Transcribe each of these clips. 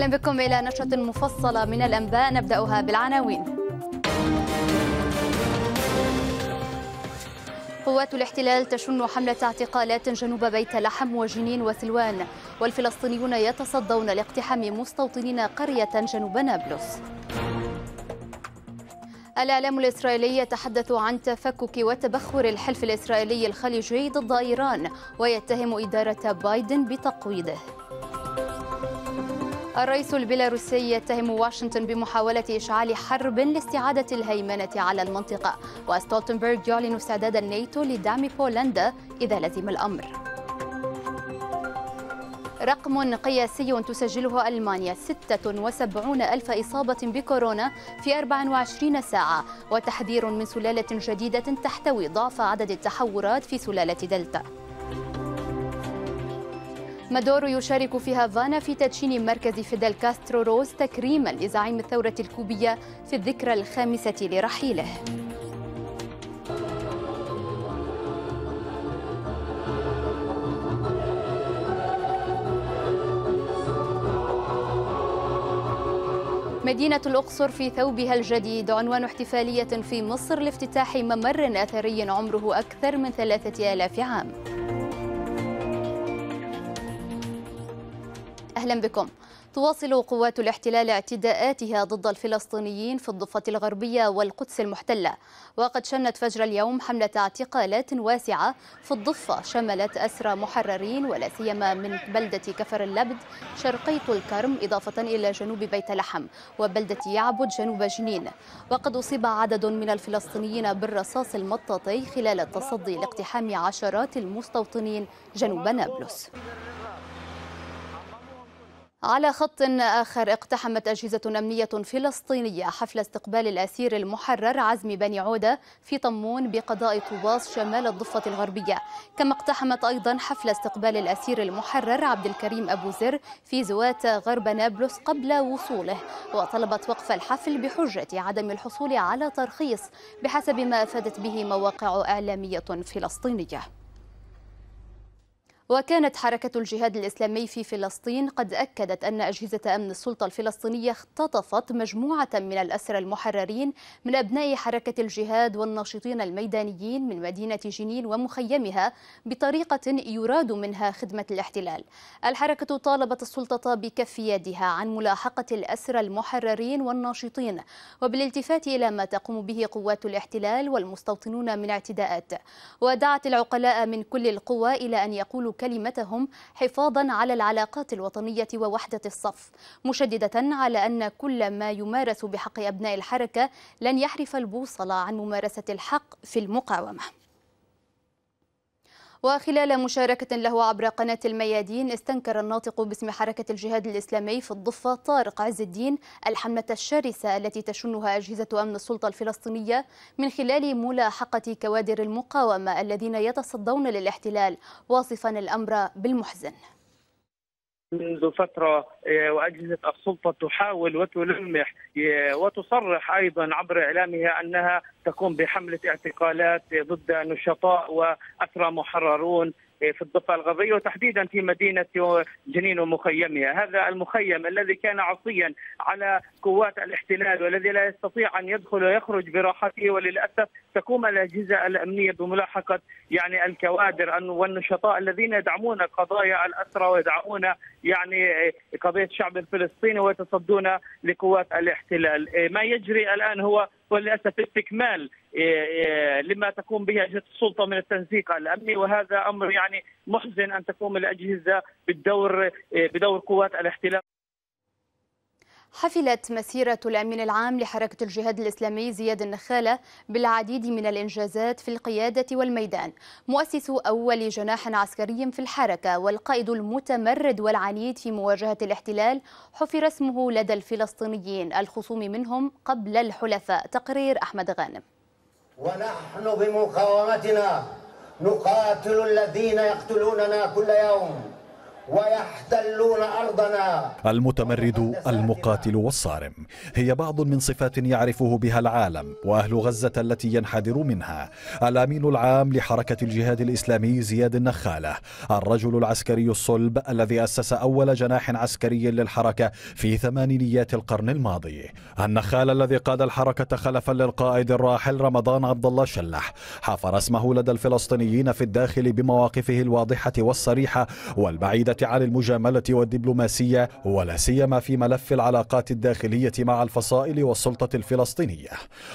أهلا بكم إلى نشرة مفصلة من الأنباء نبدأها بالعناوين قوات الاحتلال تشن حملة اعتقالات جنوب بيت لحم وجنين وسلوان والفلسطينيون يتصدون لاقتحام مستوطنين قرية جنوب نابلس الإعلام الإسرائيلي يتحدث عن تفكك وتبخر الحلف الإسرائيلي الخليجي ضد إيران ويتهم إدارة بايدن بتقويضه الرئيس البيلاروسي يتهم واشنطن بمحاولة إشعال حرب لاستعادة الهيمنة على المنطقة وستولتنبرغ يعلن استعداد الناتو لدعم بولندا إذا لزم الأمر رقم قياسي تسجله ألمانيا 76 ألف إصابة بكورونا في 24 ساعة وتحذير من سلالة جديدة تحتوي ضعف عدد التحورات في سلالة دلتا مادورو يشارك في هافانا في تدشين مركز فيدل كاسترو روز تكريما لزعيم الثورة الكوبية في الذكرى الخامسة لرحيله مدينة الأقصر في ثوبها الجديد عنوان احتفالية في مصر لافتتاح ممر أثري عمره أكثر من ثلاثة آلاف عام أهلا بكم تواصل قوات الاحتلال اعتداءاتها ضد الفلسطينيين في الضفة الغربية والقدس المحتلة وقد شنت فجر اليوم حملة اعتقالات واسعة في الضفة شملت أسرى محررين ولا سيما من بلدة كفر اللبد شرقي الكرم إضافة إلى جنوب بيت لحم وبلدة يعبد جنوب جنين وقد أصيب عدد من الفلسطينيين بالرصاص المطاطي خلال التصدي لاقتحام عشرات المستوطنين جنوب نابلس على خط آخر اقتحمت أجهزة أمنية فلسطينية حفل استقبال الأسير المحرر عزمي بني عودة في طمون بقضاء طوباس شمال الضفة الغربية كما اقتحمت أيضا حفل استقبال الأسير المحرر عبد الكريم أبو زر في زوات غرب نابلس قبل وصوله وطلبت وقف الحفل بحجة عدم الحصول على ترخيص بحسب ما أفادت به مواقع إعلامية فلسطينية وكانت حركة الجهاد الإسلامي في فلسطين قد أكدت أن أجهزة أمن السلطة الفلسطينية اختطفت مجموعة من الأسرى المحررين من أبناء حركة الجهاد والناشطين الميدانيين من مدينة جنين ومخيمها بطريقة يراد منها خدمة الاحتلال الحركة طالبت السلطة بكف يدها عن ملاحقة الأسرى المحررين والناشطين وبالالتفات إلى ما تقوم به قوات الاحتلال والمستوطنون من اعتداءات ودعت العقلاء من كل القوى إلى أن يقولوا كلمتهم حفاظا على العلاقات الوطنية ووحدة الصف مشددة على أن كل ما يمارس بحق أبناء الحركة لن يحرف البوصلة عن ممارسة الحق في المقاومة وخلال مشاركة له عبر قناة الميادين استنكر الناطق باسم حركة الجهاد الإسلامي في الضفة طارق عز الدين الحملة الشرسة التي تشنها أجهزة أمن السلطة الفلسطينية من خلال ملاحقة كوادر المقاومة الذين يتصدون للاحتلال واصفا الأمر بالمحزن منذ فترة آه، وأجهزة السلطة تحاول وتلمح آه، وتصرح أيضا عبر إعلامها أنها تقوم بحملة اعتقالات ضد نشطاء وأسرى محررون في الضفه الغربيه وتحديدا في مدينه جنين ومخيمها، هذا المخيم الذي كان عصيا على قوات الاحتلال والذي لا يستطيع ان يدخل ويخرج براحته وللاسف تقوم الاجهزه الامنيه بملاحقه يعني الكوادر والنشطاء الذين يدعمون قضايا الاسرى ويدعمون يعني قضيه الشعب الفلسطيني ويتصدون لقوات الاحتلال، ما يجري الان هو وللاسف استكمال إيه، إيه، لما تقوم به اجهزه السلطه من التنسيق الامني وهذا امر يعني محزن ان تقوم الاجهزه بالدور إيه، بدور قوات الاحتلال حفلت مسيرة الأمين العام لحركة الجهاد الإسلامي زياد النخالة بالعديد من الإنجازات في القيادة والميدان مؤسس أول جناح عسكري في الحركة والقائد المتمرد والعنيد في مواجهة الاحتلال حفر اسمه لدى الفلسطينيين الخصوم منهم قبل الحلفاء تقرير أحمد غانم ونحن بمقاومتنا نقاتل الذين يقتلوننا كل يوم ويحتلون أرضنا المتمرد المقاتل والصارم هي بعض من صفات يعرفه بها العالم وأهل غزة التي ينحدر منها الأمين العام لحركة الجهاد الإسلامي زياد النخالة الرجل العسكري الصلب الذي أسس أول جناح عسكري للحركة في ثمانينيات القرن الماضي النخال الذي قاد الحركة خلفا للقائد الراحل رمضان عبد الله شلح حفر اسمه لدى الفلسطينيين في الداخل بمواقفه الواضحة والصريحة والبعيدة عن المجاملة والدبلوماسية ولا سيما في ملف العلاقات الداخلية مع الفصائل والسلطة الفلسطينية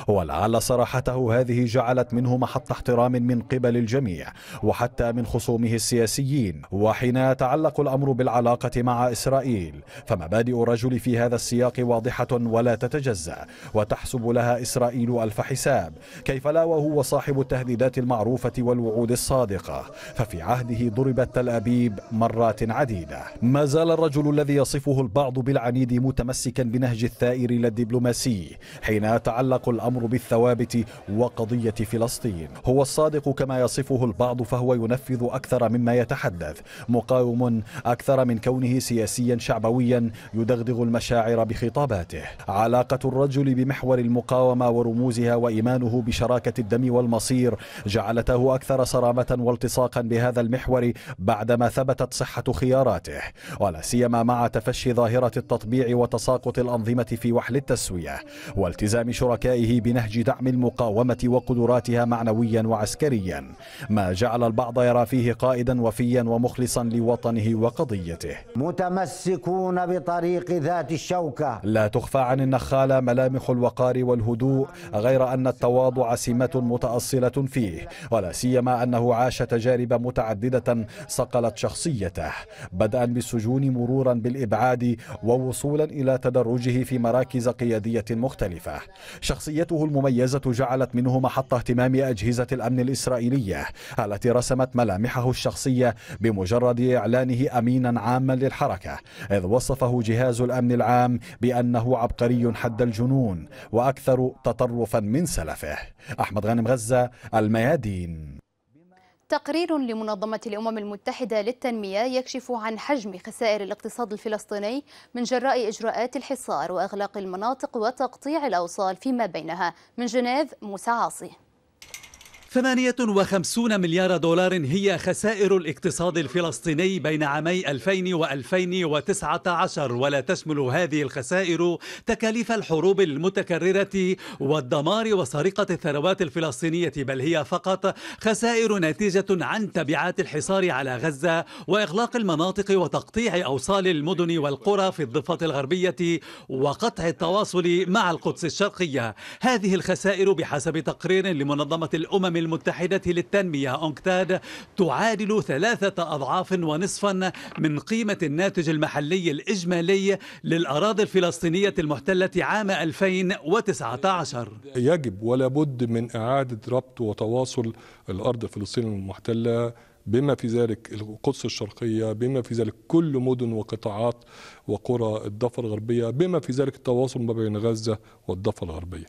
ولعل صراحته هذه جعلت منه محط احترام من قبل الجميع وحتى من خصومه السياسيين وحين يتعلق الأمر بالعلاقة مع إسرائيل فمبادئ الرجل في هذا السياق واضحة ولا تتجزأ وتحسب لها إسرائيل ألف حساب كيف لا وهو صاحب التهديدات المعروفة والوعود الصادقة ففي عهده ضربت تل أبيب مرات عديدة ما زال الرجل الذي يصفه البعض بالعنيد متمسكا بنهج الثائر الدبلوماسي حين يتعلق الأمر بالثوابت وقضية فلسطين هو الصادق كما يصفه البعض فهو ينفذ أكثر مما يتحدث مقاوم أكثر من كونه سياسيا شعبويا يدغدغ المشاعر بخطاباته علاقة الرجل بمحور المقاومة ورموزها وإيمانه بشراكة الدم والمصير جعلته أكثر صرامة والتصاقا بهذا المحور بعدما ثبتت صحة خياراته ولا سيما مع تفشي ظاهرة التطبيع وتساقط الأنظمة في وحل التسوية والتزام شركائه بنهج دعم المقاومة وقدراتها معنويا وعسكريا ما جعل البعض يرى فيه قائدا وفيا ومخلصا لوطنه وقضيته متمسكون بطريق ذات الشوكة لا تخفى عن النخالة ملامح الوقار والهدوء غير أن التواضع سمة متأصلة فيه ولا سيما أنه عاش تجارب متعددة صقلت شخصيته بدءا بالسجون مرورا بالإبعاد ووصولا إلى تدرجه في مراكز قيادية مختلفة شخصيته المميزة جعلت منه محط اهتمام أجهزة الأمن الإسرائيلية التي رسمت ملامحه الشخصية بمجرد إعلانه أمينا عاما للحركة إذ وصفه جهاز الأمن العام بأنه عبقري حد الجنون وأكثر تطرفا من سلفه أحمد غانم غزة الميادين تقرير لمنظمة الأمم المتحدة للتنمية يكشف عن حجم خسائر الاقتصاد الفلسطيني من جراء إجراءات الحصار وإغلاق المناطق وتقطيع الأوصال فيما بينها من جنيف موسى عاصي 58 مليار دولار هي خسائر الاقتصاد الفلسطيني بين عامي 2000 و2019 ولا تشمل هذه الخسائر تكاليف الحروب المتكررة والدمار وسرقة الثروات الفلسطينية بل هي فقط خسائر ناتجة عن تبعات الحصار على غزة وإغلاق المناطق وتقطيع أوصال المدن والقرى في الضفة الغربية وقطع التواصل مع القدس الشرقية هذه الخسائر بحسب تقرير لمنظمة الأمم المتحدة للتنمية أنكتاد تعادل ثلاثة أضعاف ونصفا من قيمة الناتج المحلي الإجمالي للأراضي الفلسطينية المحتلة عام 2019 يجب ولا بد من إعادة ربط وتواصل الأرض الفلسطينية المحتلة بما في ذلك القدس الشرقية بما في ذلك كل مدن وقطاعات وقرى الضفة الغربية بما في ذلك التواصل ما بين غزة والضفة الغربية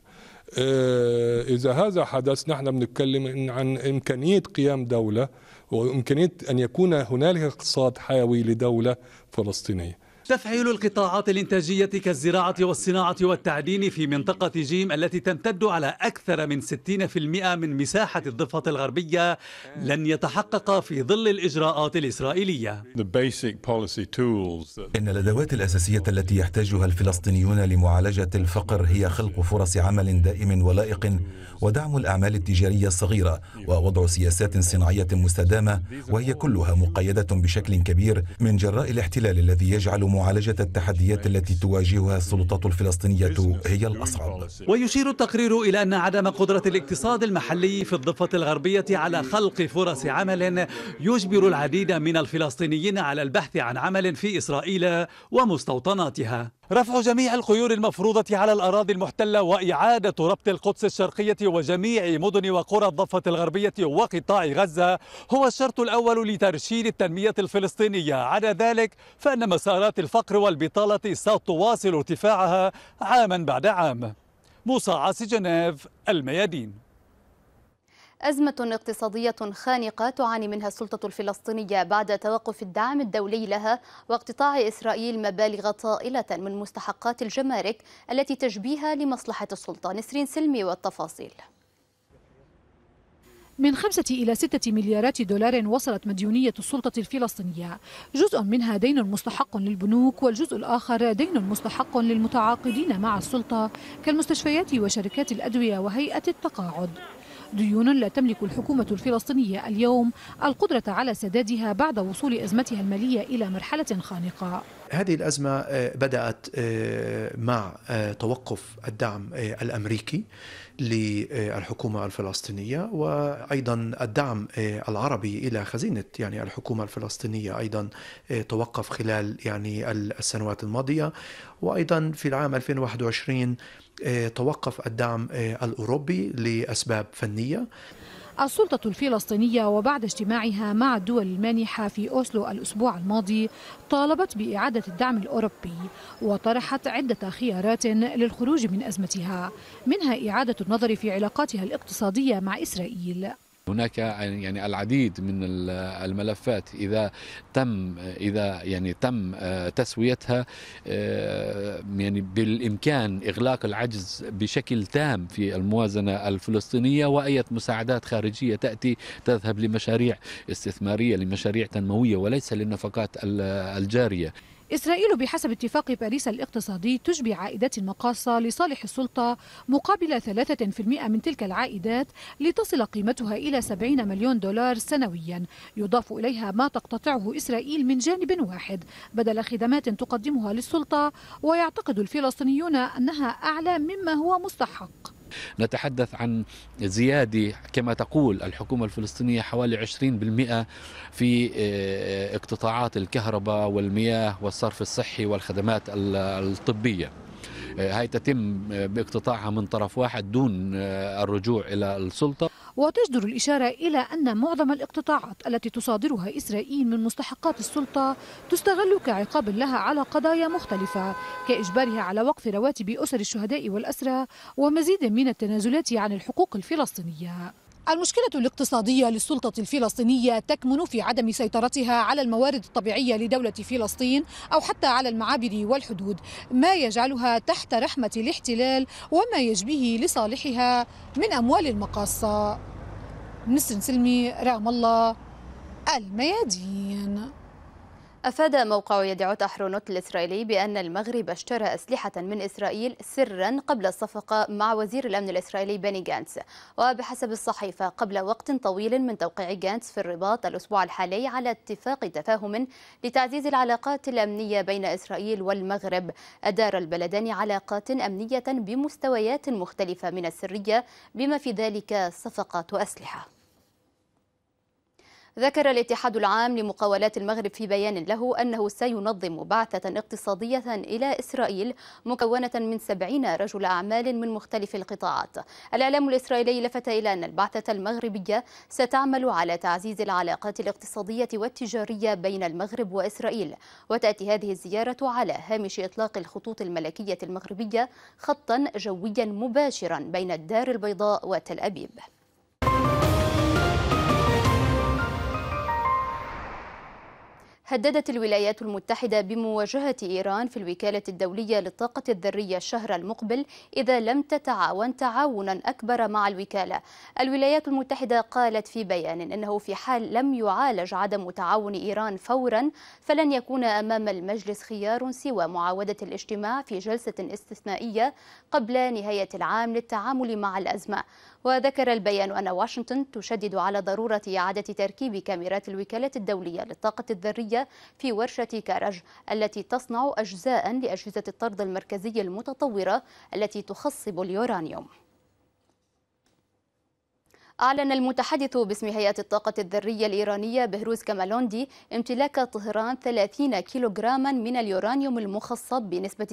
آه، إذا هذا حدث نحن بنتكلم عن إمكانية قيام دولة وإمكانية أن يكون هنالك اقتصاد حيوي لدولة فلسطينية تفعيل القطاعات الإنتاجية كالزراعة والصناعة والتعدين في منطقة جيم التي تمتد على أكثر من 60% من مساحة الضفة الغربية لن يتحقق في ظل الإجراءات الإسرائيلية إن الأدوات الأساسية التي يحتاجها الفلسطينيون لمعالجة الفقر هي خلق فرص عمل دائم ولائق ودعم الأعمال التجارية الصغيرة ووضع سياسات صناعية مستدامة وهي كلها مقيدة بشكل كبير من جراء الاحتلال الذي يجعل معالجة التحديات التي تواجهها السلطات الفلسطينية هي الأصعب ويشير التقرير إلى أن عدم قدرة الاقتصاد المحلي في الضفة الغربية على خلق فرص عمل يجبر العديد من الفلسطينيين على البحث عن عمل في إسرائيل ومستوطناتها رفع جميع القيود المفروضة على الأراضي المحتلة وإعادة ربط القدس الشرقية وجميع مدن وقرى الضفة الغربية وقطاع غزة هو الشرط الأول لترشيد التنمية الفلسطينية على ذلك فإن مسارات الفقر والبطالة ستواصل ارتفاعها عاما بعد عام موسى عاصي جنيف الميادين أزمة اقتصادية خانقة تعاني منها السلطة الفلسطينية بعد توقف الدعم الدولي لها واقتطاع إسرائيل مبالغ طائلة من مستحقات الجمارك التي تجبيها لمصلحة السلطة نسرين سلمي والتفاصيل من خمسة إلى ستة مليارات دولار وصلت مديونية السلطة الفلسطينية جزء منها دين مستحق للبنوك والجزء الآخر دين مستحق للمتعاقدين مع السلطة كالمستشفيات وشركات الأدوية وهيئة التقاعد ديون لا تملك الحكومة الفلسطينية اليوم القدرة على سدادها بعد وصول أزمتها المالية إلى مرحلة خانقة هذه الأزمة آه، بدأت آه، مع آه، توقف الدعم الأمريكي للحكومة الفلسطينية وأيضا الدعم العربي إلى خزينة يعني الحكومة الفلسطينية أيضا توقف خلال يعني السنوات الماضية وأيضا في العام 2021 توقف الدعم الأوروبي لأسباب فنية السلطة الفلسطينية وبعد اجتماعها مع الدول المانحة في أوسلو الأسبوع الماضي طالبت بإعادة الدعم الأوروبي وطرحت عدة خيارات للخروج من أزمتها منها إعادة النظر في علاقاتها الاقتصادية مع إسرائيل هناك يعني العديد من الملفات اذا تم اذا يعني تم آه، تسويتها آه، يعني بالامكان اغلاق العجز بشكل تام في الموازنه الفلسطينيه واي مساعدات خارجيه تاتي تذهب لمشاريع استثماريه لمشاريع تنمويه وليس للنفقات الجاريه إسرائيل بحسب اتفاق باريس الاقتصادي تجبي عائدات المقاصة لصالح السلطة مقابل 3% من تلك العائدات لتصل قيمتها إلى 70 مليون دولار سنويا يضاف إليها ما تقتطعه إسرائيل من جانب واحد بدل خدمات تقدمها للسلطة ويعتقد الفلسطينيون أنها أعلى مما هو مستحق نتحدث عن زيادة كما تقول الحكومة الفلسطينية حوالي 20% في آه، اقتطاعات الكهرباء والمياه والصرف الصحي والخدمات الطبية آه، هاي تتم آه، باقتطاعها من طرف واحد دون الرجوع إلى السلطة وتجدر الإشارة إلى أن معظم الاقتطاعات التي تصادرها إسرائيل من مستحقات السلطة تستغل كعقاب لها على قضايا مختلفة كإجبارها على وقف رواتب أسر الشهداء والأسرى ومزيد من التنازلات عن الحقوق الفلسطينية المشكلة الاقتصادية للسلطة الفلسطينية تكمن في عدم سيطرتها على الموارد الطبيعية لدولة فلسطين أو حتى على المعابر والحدود ما يجعلها تحت رحمة الاحتلال وما يجبيه لصالحها من أموال المقاصة نسرين سلمي رام الله الميادين أفاد موقع يدعوت أحرونوت الإسرائيلي بأن المغرب اشترى أسلحة من إسرائيل سرا قبل الصفقة مع وزير الأمن الإسرائيلي بني جانتس وبحسب الصحيفة قبل وقت طويل من توقيع جانتس في الرباط الأسبوع الحالي على اتفاق تفاهم لتعزيز العلاقات الأمنية بين إسرائيل والمغرب أدار البلدان علاقات أمنية بمستويات مختلفة من السرية بما في ذلك صفقات أسلحة ذكر الاتحاد العام لمقاولات المغرب في بيان له أنه سينظم بعثة اقتصادية إلى إسرائيل مكونة من سبعين رجل أعمال من مختلف القطاعات الإعلام الإسرائيلي لفت إلى أن البعثة المغربية ستعمل على تعزيز العلاقات الاقتصادية والتجارية بين المغرب وإسرائيل وتأتي هذه الزيارة على هامش إطلاق الخطوط الملكية المغربية خطا جويا مباشرا بين الدار البيضاء وتل أبيب هددت الولايات المتحدة بمواجهة إيران في الوكالة الدولية للطاقة الذرية الشهر المقبل إذا لم تتعاون تعاونا أكبر مع الوكالة. الولايات المتحدة قالت في بيان أنه في حال لم يعالج عدم تعاون إيران فورا فلن يكون أمام المجلس خيار سوى معاودة الاجتماع في جلسة استثنائية قبل نهاية العام للتعامل مع الأزمة. وذكر البيان أن واشنطن تشدد على ضرورة إعادة تركيب كاميرات الوكالات الدولية للطاقة الذرية في ورشة كارج التي تصنع أجزاء لأجهزة الطرد المركزي المتطورة التي تخصب اليورانيوم أعلن المتحدث باسم هيئة الطاقة الذرية الإيرانية بهروز كمالوندي امتلاك طهران 30 كيلوغراما من اليورانيوم المخصب بنسبة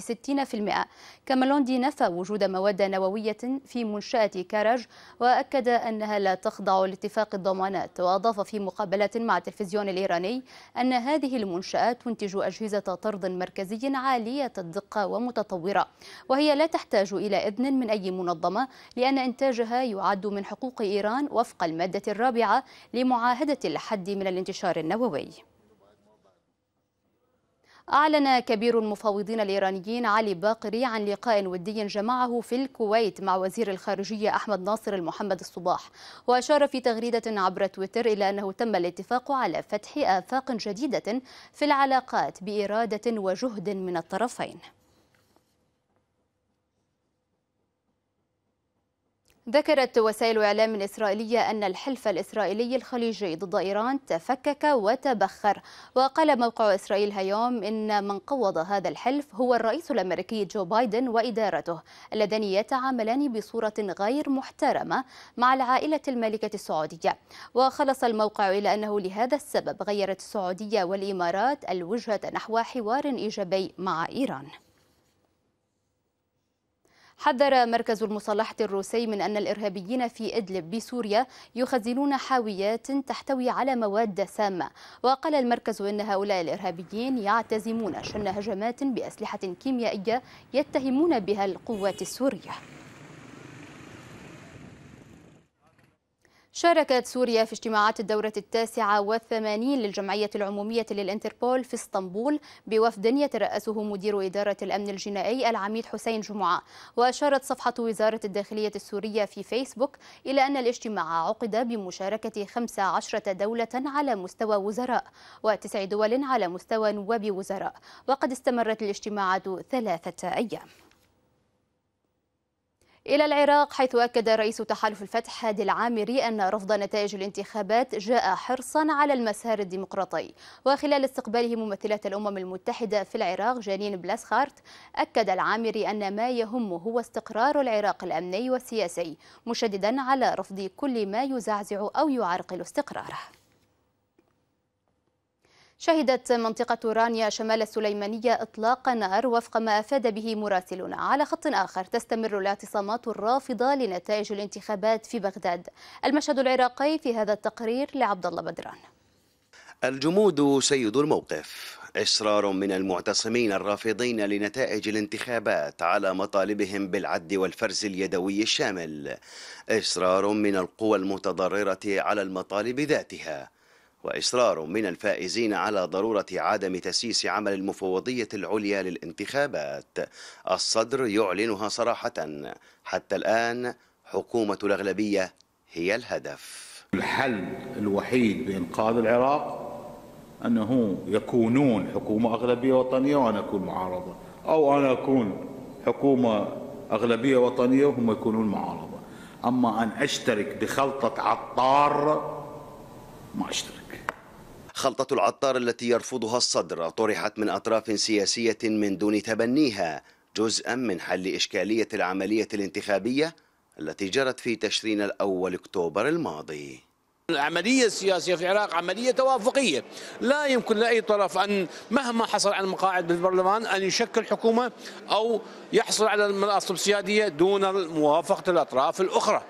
60% كمالوندي نفى وجود مواد نووية في منشأة كارج وأكد أنها لا تخضع لاتفاق الضمانات وأضاف في مقابلة مع التلفزيون الإيراني أن هذه المنشآت تنتج أجهزة طرد مركزي عالية الدقة ومتطورة وهي لا تحتاج إلى إذن من أي منظمة لأن إنتاجها يعد من حقوق إيران إيران وفق المادة الرابعة لمعاهدة الحد من الانتشار النووي أعلن كبير المفاوضين الإيرانيين علي باقري عن لقاء ودي جمعه في الكويت مع وزير الخارجية أحمد ناصر المحمد الصباح وأشار في تغريدة عبر تويتر إلى أنه تم الاتفاق على فتح آفاق جديدة في العلاقات بإرادة وجهد من الطرفين ذكرت وسائل إعلام إسرائيلية أن الحلف الإسرائيلي الخليجي ضد إيران تفكك وتبخر وقال موقع إسرائيل هيوم إن من قوض هذا الحلف هو الرئيس الأمريكي جو بايدن وإدارته اللذان يتعاملان بصورة غير محترمة مع العائلة المالكة السعودية وخلص الموقع إلى أنه لهذا السبب غيرت السعودية والإمارات الوجهة نحو حوار إيجابي مع إيران حذر مركز المصالحة الروسي من أن الإرهابيين في إدلب بسوريا يخزنون حاويات تحتوي على مواد سامة وقال المركز أن هؤلاء الإرهابيين يعتزمون شن هجمات بأسلحة كيميائية يتهمون بها القوات السورية شاركت سوريا في اجتماعات الدورة التاسعة والثمانين للجمعية العمومية للإنتربول في اسطنبول بوفد يترأسه مدير إدارة الأمن الجنائي العميد حسين جمعة وأشارت صفحة وزارة الداخلية السورية في فيسبوك إلى أن الاجتماع عقد بمشاركة 15 دولة على مستوى وزراء وتسع دول على مستوى نواب وزراء وقد استمرت الاجتماعات ثلاثة أيام إلى العراق حيث أكد رئيس تحالف الفتح هادي العامري أن رفض نتائج الانتخابات جاء حرصا على المسار الديمقراطي وخلال استقباله ممثلة الأمم المتحدة في العراق جانين بلاسخارت أكد العامري أن ما يهمه هو استقرار العراق الأمني والسياسي مشددا على رفض كل ما يزعزع أو يعرقل استقراره شهدت منطقة رانيا شمال السليمانية إطلاق نار وفق ما أفاد به مراسلنا على خط آخر تستمر الاعتصامات الرافضة لنتائج الانتخابات في بغداد المشهد العراقي في هذا التقرير لعبد الله بدران الجمود سيد الموقف إصرار من المعتصمين الرافضين لنتائج الانتخابات على مطالبهم بالعد والفرز اليدوي الشامل إصرار من القوى المتضررة على المطالب ذاتها وإصرار من الفائزين على ضرورة عدم تسييس عمل المفوضية العليا للانتخابات الصدر يعلنها صراحة حتى الآن حكومة الأغلبية هي الهدف الحل الوحيد بإنقاذ العراق أنه يكونون حكومة أغلبية وطنية وأنا أكون معارضة أو أنا أكون حكومة أغلبية وطنية وهم يكونون معارضة أما أن أشترك بخلطة عطار ما أشترك خلطة العطار التي يرفضها الصدر طرحت من أطراف سياسية من دون تبنيها جزءا من حل إشكالية العملية الانتخابية التي جرت في تشرين الأول أكتوبر الماضي العملية السياسية في العراق عملية توافقية لا يمكن لأي طرف أن مهما حصل على المقاعد بالبرلمان أن يشكل حكومة أو يحصل على المناصب السيادية دون موافقة الأطراف الأخرى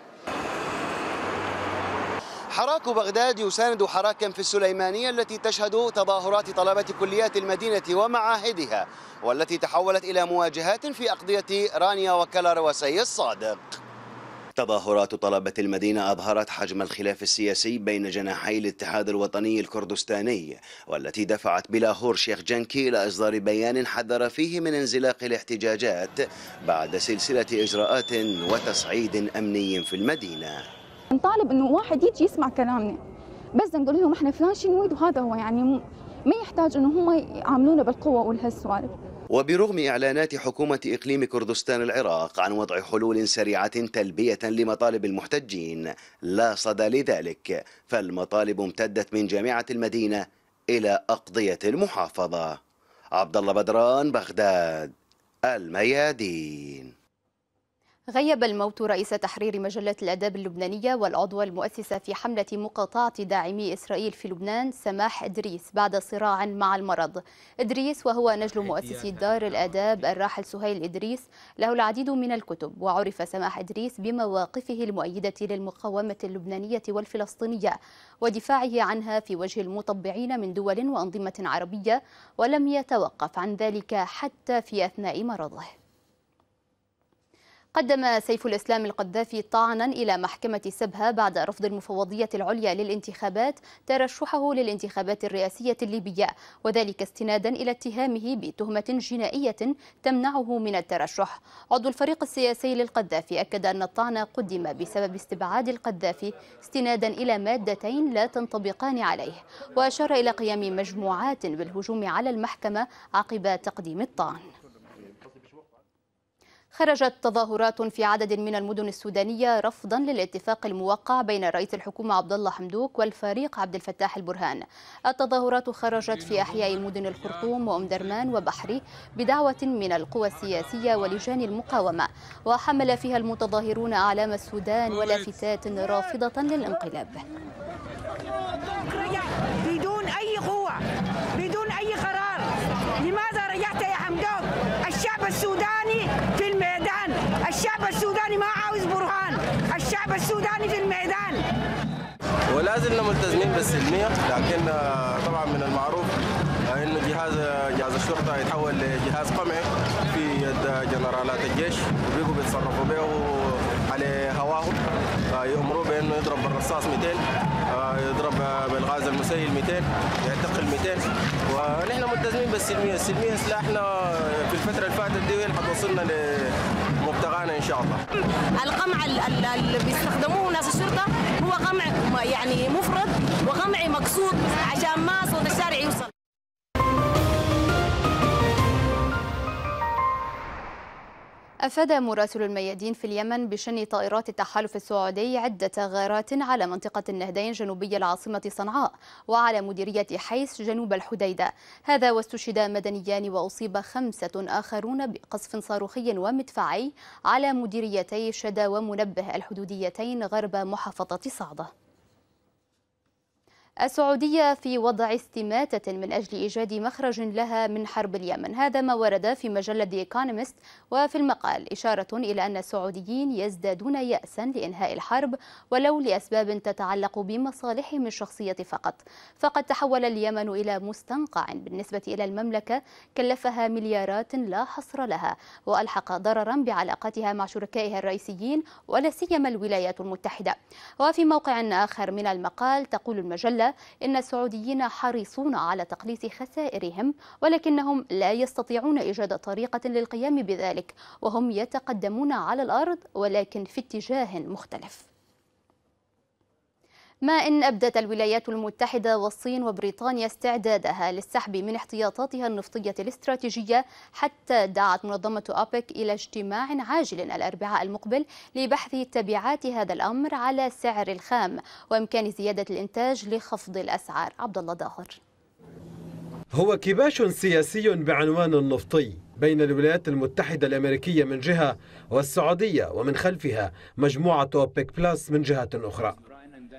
حراك بغداد يساند حراكا في السليمانية التي تشهد تظاهرات طلبة كليات المدينة ومعاهدها والتي تحولت إلى مواجهات في أقضية رانيا وكلر وسي الصادق تظاهرات طلبة المدينة أظهرت حجم الخلاف السياسي بين جناحي الاتحاد الوطني الكردستاني والتي دفعت بلاهور شيخ جنكي إلى إصدار بيان حذر فيه من انزلاق الاحتجاجات بعد سلسلة إجراءات وتصعيد أمني في المدينة نطالب انه واحد يجي يسمع كلامنا بس نقول لهم احنا فلان شي نريد وهذا هو يعني ما يحتاج انه هم يعاملونا بالقوه وهالسوالف وبرغم إعلانات حكومة إقليم كردستان العراق عن وضع حلول سريعة تلبية لمطالب المحتجين لا صدى لذلك فالمطالب امتدت من جامعة المدينة إلى أقضية المحافظة عبد الله بدران بغداد الميادين غيب الموت رئيس تحرير مجلة الآداب اللبنانية والعضو المؤسسة في حملة مقاطعة داعمي إسرائيل في لبنان سماح إدريس بعد صراع مع المرض إدريس وهو نجل مؤسس دار الآداب الراحل سهيل إدريس له العديد من الكتب وعرف سماح إدريس بمواقفه المؤيدة للمقاومة اللبنانية والفلسطينية ودفاعه عنها في وجه المطبعين من دول وأنظمة عربية ولم يتوقف عن ذلك حتى في أثناء مرضه قدم سيف الإسلام القذافي طعنا إلى محكمة سبها بعد رفض المفوضية العليا للانتخابات ترشحه للانتخابات الرئاسية الليبية وذلك استنادا إلى اتهامه بتهمة جنائية تمنعه من الترشح عضو الفريق السياسي للقذافي أكد أن الطعن قدم بسبب استبعاد القذافي استنادا إلى مادتين لا تنطبقان عليه وأشار إلى قيام مجموعات بالهجوم على المحكمة عقب تقديم الطعن خرجت تظاهرات في عدد من المدن السودانية رفضا للاتفاق الموقع بين رئيس الحكومة عبد الله حمدوك والفريق عبد الفتاح البرهان التظاهرات خرجت في أحياء مدن الخرطوم وأم درمان وبحري بدعوة من القوى السياسية ولجان المقاومة وحمل فيها المتظاهرون أعلام السودان ولافتات رافضة للانقلاب بدون أي قوة بدون أي قرار لماذا رجعت يا حمدوك الشعب السوداني في الشعب السوداني ما عاوز برهان الشعب السوداني في الميدان ولا زلنا ملتزمين بالسلميه لكن آه، طبعا من المعروف آه، انه جهاز آه، جهاز الشرطه يتحول لجهاز قمعي في يد جنرالات الجيش وبيقوا بيتصرفوا به على هواهم يأمروا بانه يضرب بالرصاص 200 يضرب بالغاز المسيل 200 يعتقل 200 ونحن ملتزمين بالسلميه، السلميه سلاحنا في الفتره اللي فاتت دي وصلنا ل اشتغلنا ان شاء الله القمع اللي بيستخدموه ناس الشرطه هو قمع يعني مفرد وقمع مقصود عشان ما أفاد مراسل الميادين في اليمن بشن طائرات التحالف السعودي عدة غارات على منطقة النهدين جنوبي العاصمة صنعاء وعلى مديرية حيس جنوب الحديدة هذا واستشهد مدنيان وأصيب خمسة آخرون بقصف صاروخي ومدفعي على مديريتي شدا ومنبه الحدوديتين غرب محافظة صعده السعودية في وضع استماتة من أجل إيجاد مخرج لها من حرب اليمن هذا ما ورد في مجلة The Economist وفي المقال إشارة إلى أن السعوديين يزدادون يأسا لإنهاء الحرب ولو لأسباب تتعلق بمصالحهم الشخصية فقط فقد تحول اليمن إلى مستنقع بالنسبة إلى المملكة كلفها مليارات لا حصر لها وألحق ضررا بعلاقتها مع شركائها الرئيسيين ولا سيما الولايات المتحدة وفي موقع آخر من المقال تقول المجلة إن السعوديين حريصون على تقليص خسائرهم ولكنهم لا يستطيعون إيجاد طريقة للقيام بذلك وهم يتقدمون على الأرض ولكن في اتجاه مختلف ما إن أبدت الولايات المتحدة والصين وبريطانيا استعدادها للسحب من احتياطاتها النفطية الاستراتيجية حتى دعت منظمة أوبك إلى اجتماع عاجل الأربعاء المقبل لبحث تبعات هذا الأمر على سعر الخام وإمكان زيادة الإنتاج لخفض الأسعار عبد الله ظاهر هو كباش سياسي بعنوان نفطي بين الولايات المتحدة الأمريكية من جهة والسعودية ومن خلفها مجموعة أوبك بلس من جهة أخرى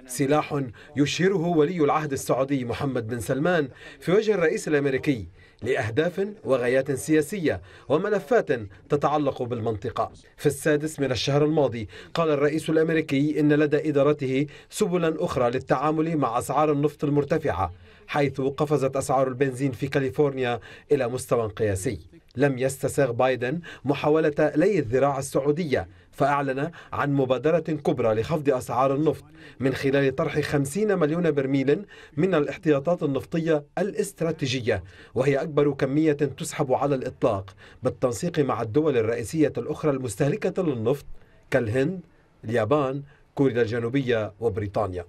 سلاح يشيره ولي العهد السعودي محمد بن سلمان في وجه الرئيس الامريكي لاهداف وغايات سياسيه وملفات تتعلق بالمنطقه. في السادس من الشهر الماضي قال الرئيس الامريكي ان لدى ادارته سبلا اخرى للتعامل مع اسعار النفط المرتفعه، حيث قفزت اسعار البنزين في كاليفورنيا الى مستوى قياسي. لم يستساغ بايدن محاوله لي الذراع السعوديه فأعلن عن مبادرة كبرى لخفض أسعار النفط من خلال طرح 50 مليون برميل من الاحتياطات النفطية الاستراتيجية وهي أكبر كمية تسحب على الإطلاق بالتنسيق مع الدول الرئيسية الأخرى المستهلكة للنفط كالهند، اليابان، كوريا الجنوبية وبريطانيا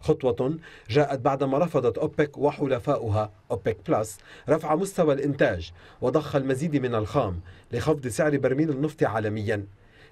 خطوة جاءت بعدما رفضت أوبك وحلفاؤها أوبك بلس رفع مستوى الإنتاج وضخ المزيد من الخام لخفض سعر برميل النفط عالمياً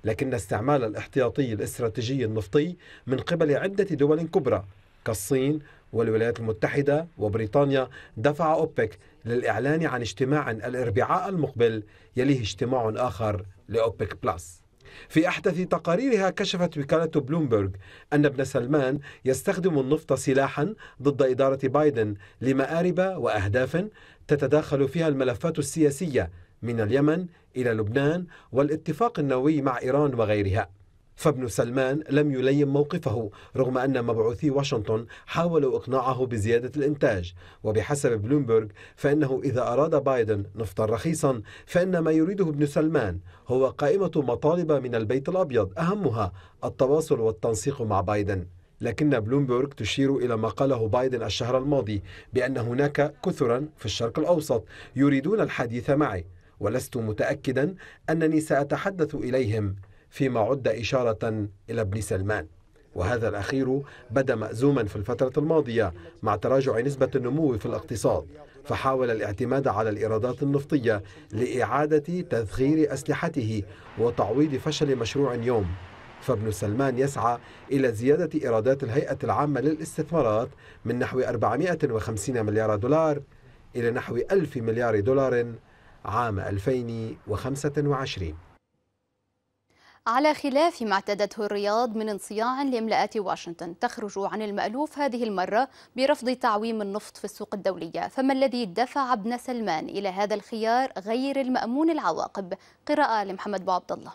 لكن استعمال الاحتياطي الاستراتيجي النفطي من قبل عدة دول كبرى كالصين والولايات المتحدة وبريطانيا دفع أوبك للإعلان عن اجتماع الأربعاء المقبل يليه اجتماع آخر لأوبك بلس في أحدث تقاريرها كشفت وكالة بلومبرغ أن ابن سلمان يستخدم النفط سلاحا ضد إدارة بايدن لمآرب وأهداف تتداخل فيها الملفات السياسية من اليمن إلى لبنان والاتفاق النووي مع إيران وغيرها فابن سلمان لم يلين موقفه رغم أن مبعوثي واشنطن حاولوا إقناعه بزيادة الإنتاج وبحسب بلومبرج فإنه إذا أراد بايدن نفطا رخيصا فإن ما يريده ابن سلمان هو قائمة مطالب من البيت الأبيض أهمها التواصل والتنسيق مع بايدن لكن بلومبرغ تشير إلى ما قاله بايدن الشهر الماضي بأن هناك كثرا في الشرق الأوسط يريدون الحديث معي ولست متاكدا انني ساتحدث اليهم فيما عد اشاره الى ابن سلمان وهذا الأخير بدا مأزوما في الفترة الماضية مع تراجع نسبة النمو في الاقتصاد فحاول الاعتماد على الإيرادات النفطية لإعادة تذخير أسلحته وتعويض فشل مشروع يوم فابن سلمان يسعى إلى زيادة إيرادات الهيئة العامة للاستثمارات من نحو 450 مليار دولار إلى نحو 1000 مليار دولار عام 2025 على خلاف ما اعتادته الرياض من انصياع لاملاءات واشنطن تخرج عن المألوف هذه المرة برفض تعويم النفط في السوق الدولية فما الذي دفع ابن سلمان إلى هذا الخيار غير المأمون العواقب قراءة لمحمد بو عبد الله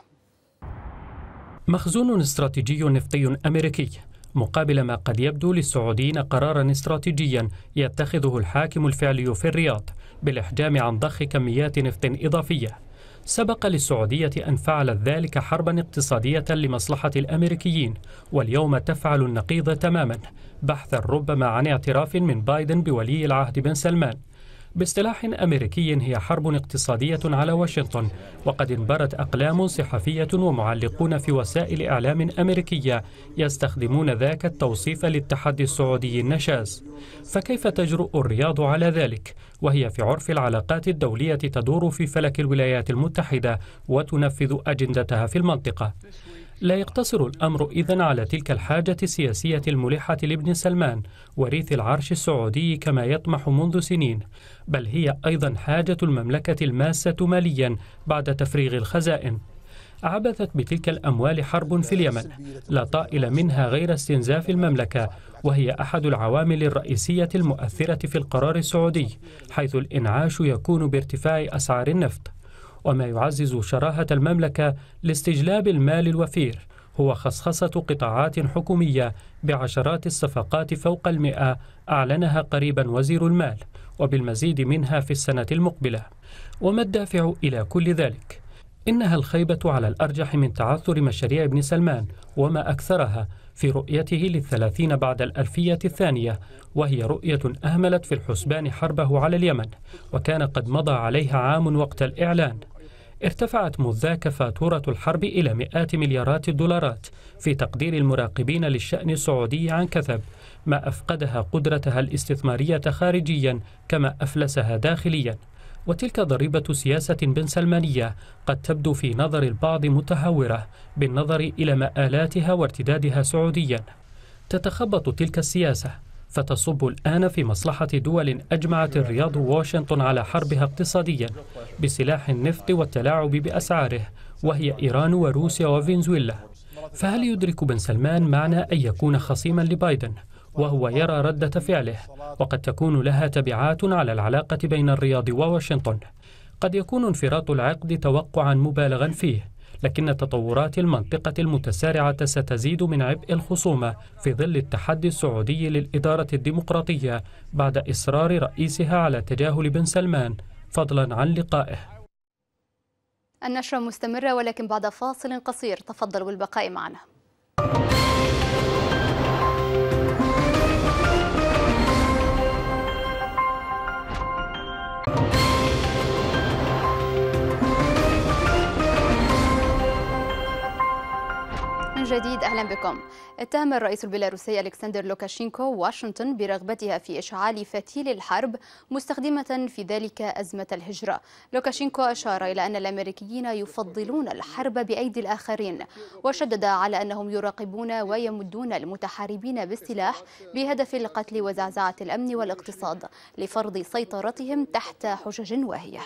مخزون استراتيجي نفطي أمريكي مقابل ما قد يبدو للسعوديين قرارا استراتيجيا يتخذه الحاكم الفعلي في الرياض بالإحجام عن ضخ كميات نفط إضافية سبق للسعودية أن فعلت ذلك حربا اقتصادية لمصلحة الأمريكيين واليوم تفعل النقيض تماما بحثا ربما عن اعتراف من بايدن بولي العهد بن سلمان باصطلاح أمريكي هي حرب اقتصادية على واشنطن وقد انبرت أقلام صحفية ومعلقون في وسائل إعلام أمريكية يستخدمون ذاك التوصيف للتحدي السعودي النشاز فكيف تجرؤ الرياض على ذلك وهي في عرف العلاقات الدولية تدور في فلك الولايات المتحدة وتنفذ أجندتها في المنطقة لا يقتصر الأمر إذا على تلك الحاجة السياسية الملحة لابن سلمان وريث العرش السعودي كما يطمح منذ سنين بل هي أيضا حاجة المملكة الماسة ماليا بعد تفريغ الخزائن عبثت بتلك الأموال حرب في اليمن لا طائل منها غير استنزاف المملكة وهي أحد العوامل الرئيسية المؤثرة في القرار السعودي حيث الإنعاش يكون بارتفاع أسعار النفط وما يعزز شراهة المملكة لاستجلاب المال الوفير هو خصخصة قطاعات حكومية بعشرات الصفقات فوق المئة أعلنها قريبا وزير المال وبالمزيد منها في السنة المقبلة وما الدافع إلى كل ذلك؟ إنها الخيبة على الأرجح من تعثر مشاريع ابن سلمان وما أكثرها في رؤيته للثلاثين بعد الألفية الثانية وهي رؤية أهملت في الحسبان حربه على اليمن وكان قد مضى عليها عام وقت الإعلان ارتفعت مذاك ذاك فاتورة الحرب إلى مئات مليارات الدولارات في تقدير المراقبين للشأن السعودي عن كثب ما أفقدها قدرتها الاستثمارية خارجيا كما أفلسها داخليا وتلك ضريبة سياسة بن سلمانية قد تبدو في نظر البعض متهورة بالنظر إلى مآلاتها وارتدادها سعوديا تتخبط تلك السياسة فتصب الآن في مصلحة دول أجمعت الرياض واشنطن على حربها اقتصاديا بسلاح النفط والتلاعب بأسعاره وهي إيران وروسيا وفنزويلا فهل يدرك بن سلمان معنى أن يكون خصيما لبايدن وهو يرى ردة فعله وقد تكون لها تبعات على العلاقة بين الرياض وواشنطن قد يكون انفراط العقد توقعا مبالغا فيه لكن تطورات المنطقة المتسارعة ستزيد من عبء الخصومة في ظل التحدي السعودي للإدارة الديمقراطية بعد إصرار رئيسها على تجاهل بن سلمان فضلا عن لقائه النشرة مستمرة ولكن بعد فاصل قصير تفضلوا بالبقاء معنا جديد اهلا بكم. اتهم الرئيس البيلاروسي الكسندر لوكاشينكو واشنطن برغبتها في اشعال فتيل الحرب مستخدمه في ذلك ازمه الهجره. لوكاشينكو اشار الى ان الامريكيين يفضلون الحرب بايدي الاخرين وشدد على انهم يراقبون ويمدون المتحاربين بالسلاح بهدف القتل وزعزعه الامن والاقتصاد لفرض سيطرتهم تحت حجج واهيه.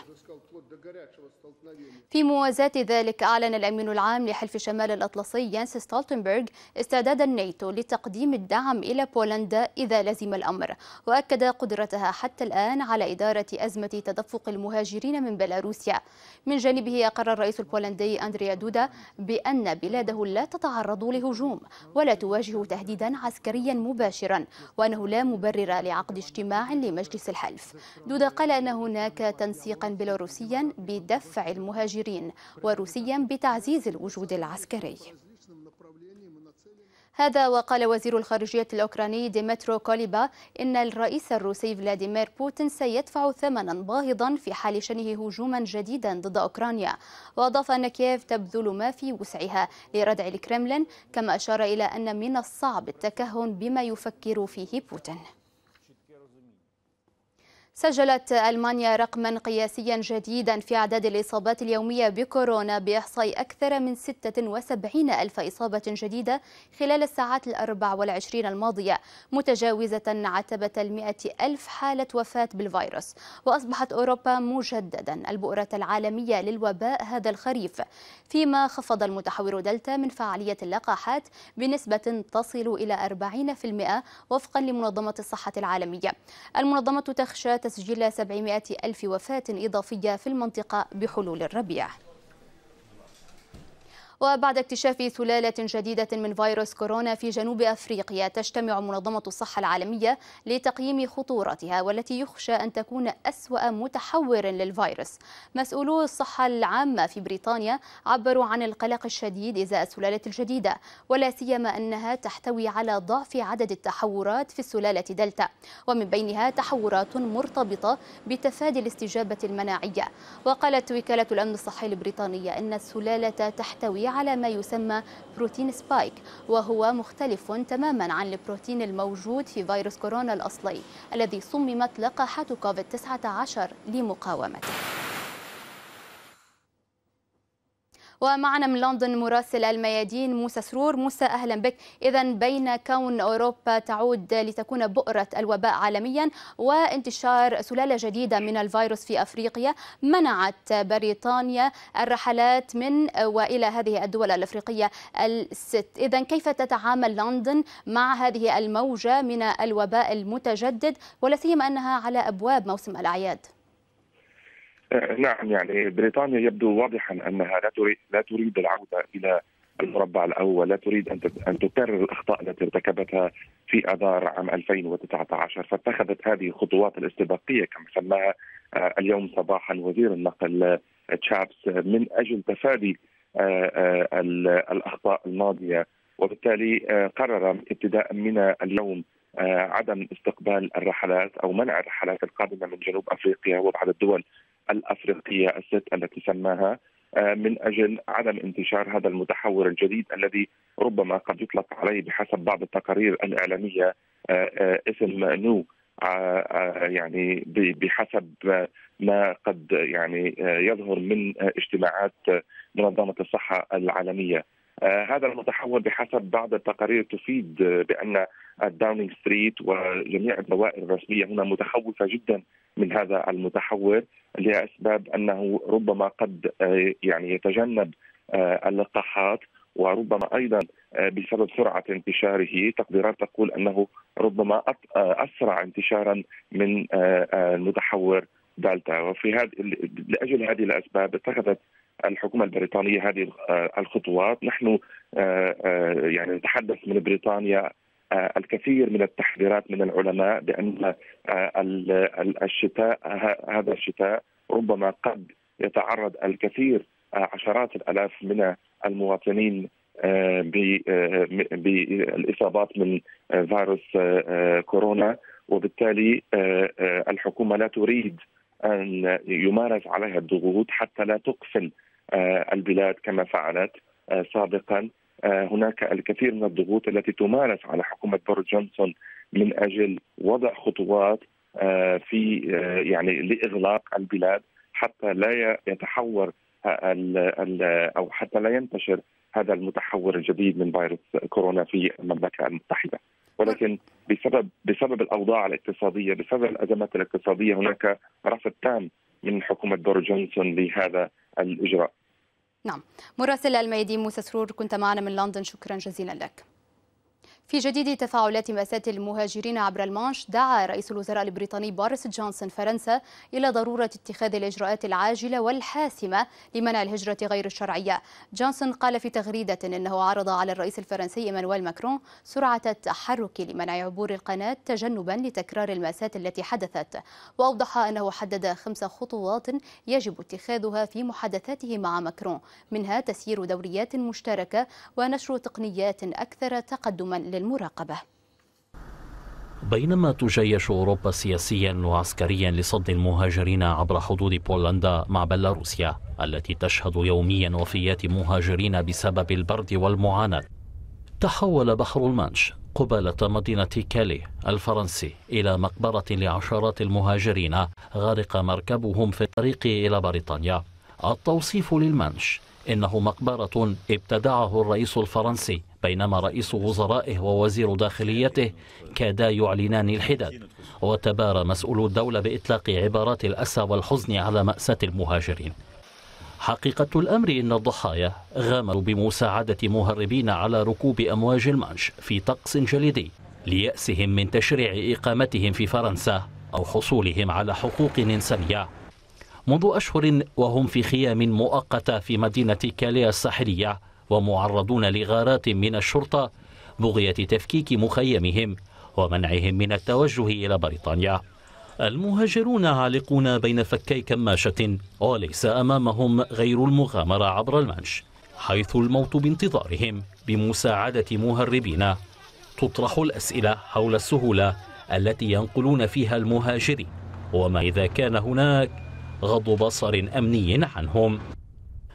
في موازاة ذلك أعلن الأمين العام لحلف شمال الأطلسي يانس ستالتنبرغ استعداد الناتو لتقديم الدعم إلى بولندا إذا لزم الأمر وأكد قدرتها حتى الآن على إدارة أزمة تدفق المهاجرين من بيلاروسيا من جانبه أقر الرئيس البولندي أندريا دودا بأن بلاده لا تتعرض لهجوم ولا تواجه تهديدا عسكريا مباشرا وأنه لا مبرر لعقد اجتماع لمجلس الحلف دودا قال أن هناك تنسيقا بيلاروسيا بدفع المهاجرين وروسيا بتعزيز الوجود العسكري هذا وقال وزير الخارجية الأوكراني ديمترو كوليبا إن الرئيس الروسي فلاديمير بوتين سيدفع ثمنا باهظا في حال شنه هجوما جديدا ضد أوكرانيا وأضاف أن كييف تبذل ما في وسعها لردع الكرملين كما أشار إلى أن من الصعب التكهن بما يفكر فيه بوتين سجلت ألمانيا رقما قياسيا جديدا في أعداد الإصابات اليومية بكورونا بإحصاء أكثر من 76 ألف إصابة جديدة خلال الساعات الأربع والعشرين الماضية متجاوزة عتبة المئة ألف حالة وفاة بالفيروس وأصبحت أوروبا مجددا البؤرة العالمية للوباء هذا الخريف فيما خفض المتحور دلتا من فعالية اللقاحات بنسبة تصل إلى 40% وفقا لمنظمة الصحة العالمية المنظمة تخشى تسجيل 700 ألف وفاة إضافية في المنطقة بحلول الربيع وبعد اكتشاف سلالة جديدة من فيروس كورونا في جنوب أفريقيا تجتمع منظمة الصحة العالمية لتقييم خطورتها والتي يخشى أن تكون أسوأ متحور للفيروس مسؤولو الصحة العامة في بريطانيا عبروا عن القلق الشديد إزاء السلالة الجديدة ولا سيما أنها تحتوي على ضعف عدد التحورات في السلاله دلتا ومن بينها تحورات مرتبطة بتفادي الاستجابة المناعية وقالت وكالة الأمن الصحي البريطانية أن السلالة تحتوي على ما يسمى بروتين سبايك وهو مختلف تماما عن البروتين الموجود في فيروس كورونا الأصلي الذي صممت لقاحات كوفيد-19 لمقاومته ومعنا من لندن مراسل الميادين موسى سرور موسى أهلا بك إذا بين كون أوروبا تعود لتكون بؤرة الوباء عالميا وانتشار سلالة جديدة من الفيروس في أفريقيا منعت بريطانيا الرحلات من وإلى هذه الدول الأفريقية الست إذا كيف تتعامل لندن مع هذه الموجة من الوباء المتجدد ولا سيما أنها على أبواب موسم الأعياد آه، نعم يعني بريطانيا يبدو واضحا انها لا تريد لا تريد العوده الى المربع الاول لا تريد ان ان تكرر الاخطاء التي ارتكبتها في اذار عام 2019 فاتخذت هذه الخطوات الاستباقيه كما سماها آه، اليوم صباحا وزير النقل آه، تشابس من اجل تفادي الاخطاء الماضيه وبالتالي قرر ابتداء من اليوم عدم استقبال الرحلات او منع الرحلات القادمه من جنوب افريقيا وبعض الدول الافريقيه الست التي سماها آه، من اجل عدم انتشار هذا المتحور الجديد الذي ربما قد يطلق عليه بحسب بعض التقارير الاعلاميه آه، آه، اسم نو يعني بحسب ما قد يعني يظهر من اجتماعات منظمه الصحه العالميه آه، هذا المتحول بحسب بعض التقارير تفيد آه، بان الداونينج ستريت وجميع الدوائر الرسميه هنا متخوفه جدا من هذا المتحول لاسباب انه ربما قد آه، يعني يتجنب اللقاحات وربما ايضا بسبب سرعه انتشاره تقديرات تقول انه ربما اسرع انتشارا من المتحور دلتا وفي هذه لاجل هذه الاسباب اتخذت الحكومه البريطانيه هذه آه، الخطوات نحن آه، آه، يعني نتحدث من بريطانيا الكثير من التحذيرات من العلماء بان الشتاء هذا الشتاء ربما قد يتعرض الكثير عشرات الالاف من المواطنين بالاصابات من فيروس كورونا وبالتالي الحكومه لا تريد ان يمارس عليها الضغوط حتى لا تقفل آه، البلاد كما فعلت آه، سابقا آه، هناك الكثير من الضغوط التي تمارس على حكومه بوريس جونسون من اجل وضع خطوات في يعني لاغلاق البلاد حتى لا يتحور او حتى لا ينتشر هذا المتحور الجديد من فيروس كورونا في المملكه المتحده ولكن بسبب بسبب الاوضاع الاقتصاديه بسبب الازمات الاقتصاديه هناك رفض تام من حكومه بوريس جونسون لهذا الاجراء نعم مراسل الميادين موسى سرور كنت معنا من لندن شكرا جزيلا لك في جديد تفاعلات مأساة المهاجرين عبر المانش دعا رئيس الوزراء البريطاني بارس جونسون فرنسا إلى ضرورة اتخاذ الإجراءات العاجلة والحاسمة لمنع الهجرة غير الشرعية جونسون قال في تغريدة إنه عرض على الرئيس الفرنسي إيمانويل ماكرون سرعة التحرك لمنع عبور القناة تجنبا لتكرار المأساة التي حدثت وأوضح أنه حدد خمس خطوات يجب اتخاذها في محادثاته مع ماكرون منها تسيير دوريات مشتركة ونشر تقنيات أكثر تقدما للمراقبة بينما تجيش أوروبا سياسيا وعسكريا لصد المهاجرين عبر حدود بولندا مع بيلاروسيا التي تشهد يوميا وفيات مهاجرين بسبب البرد والمعاناة تحول بحر المانش قبالة مدينة كالي الفرنسي إلى مقبرة لعشرات المهاجرين غرق مركبهم في الطريق إلى بريطانيا التوصيف للمنش إنه مقبرة ابتدعه الرئيس الفرنسي بينما رئيس وزرائه ووزير داخليته كادا يعلنان الحداد وتبارى مسؤول الدولة بإطلاق عبارات الأسى والحزن على مأساة المهاجرين حقيقة الأمر إن الضحايا غامروا بمساعدة مهربين على ركوب أمواج المانش في طقس جليدي ليأسهم من تشريع إقامتهم في فرنسا أو حصولهم على حقوق إنسانية منذ أشهر وهم في خيام مؤقتة في مدينة كاليا الساحلية ومعرضون لغارات من الشرطة بغية تفكيك مخيمهم ومنعهم من التوجه إلى بريطانيا المهاجرون عالقون بين فكي كماشة وليس أمامهم غير المغامرة عبر المنش حيث الموت بانتظارهم بمساعدة مهربين تطرح الأسئلة حول السهولة التي ينقلون فيها المهاجرين وما إذا كان هناك غض بصر أمني عنهم